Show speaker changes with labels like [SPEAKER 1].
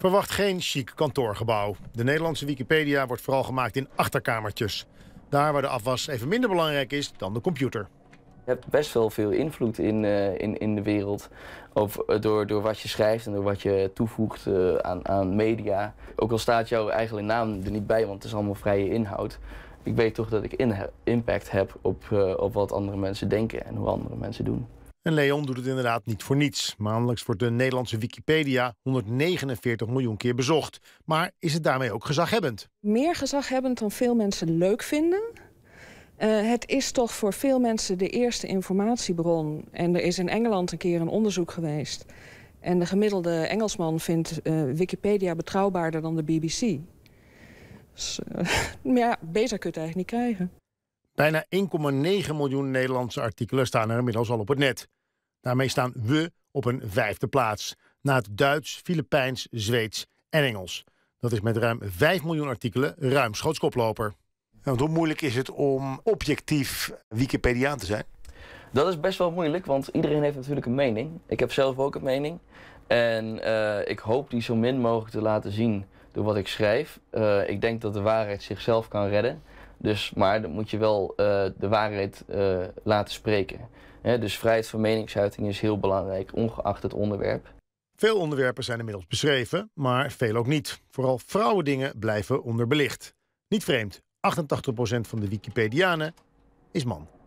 [SPEAKER 1] Verwacht geen chic kantoorgebouw. De Nederlandse Wikipedia wordt vooral gemaakt in achterkamertjes. Daar waar de afwas even minder belangrijk is dan de computer.
[SPEAKER 2] Je hebt best wel veel invloed in, eh, in, in de wereld. Of, eh, door, door wat je schrijft en door wat je toevoegt eh, aan, aan media. Ook al staat jouw eigen naam er niet bij, want het is allemaal vrije inhoud. Ik weet toch dat ik impact heb op, op wat andere mensen denken en hoe andere mensen doen.
[SPEAKER 1] En Leon doet het inderdaad niet voor niets. Maandelijks wordt de Nederlandse Wikipedia 149 miljoen keer bezocht. Maar is het daarmee ook gezaghebbend?
[SPEAKER 3] Meer gezaghebbend dan veel mensen leuk vinden. Eh, het is toch voor veel mensen de eerste informatiebron. En er is in Engeland een keer een onderzoek geweest. En de gemiddelde Engelsman vindt eh, Wikipedia betrouwbaarder dan de BBC. Dus, eh, ja, beter kun je het eigenlijk niet krijgen.
[SPEAKER 1] Bijna 1,9 miljoen Nederlandse artikelen staan er inmiddels al op het net. Daarmee staan we op een vijfde plaats, na het Duits, Filipijns, Zweeds en Engels. Dat is met ruim 5 miljoen artikelen ruimschoots koploper.
[SPEAKER 2] Want nou, hoe moeilijk is het om objectief Wikipediaan te zijn? Dat is best wel moeilijk, want iedereen heeft natuurlijk een mening. Ik heb zelf ook een mening. En eh, ik hoop die zo min mogelijk te laten zien door wat ik schrijf. Eh, ik denk dat de waarheid zichzelf kan redden. Dus, maar dan moet je wel eh, de waarheid eh, laten spreken. dus vrijheid van meningsuiting is heel belangrijk, ongeacht het onderwerp. Veel onderwerpen zijn inmiddels beschreven,
[SPEAKER 1] maar veel ook niet. Vooral vrouwendingen blijven onderbelicht. Niet vreemd, 88% van de Wikipedianen is man.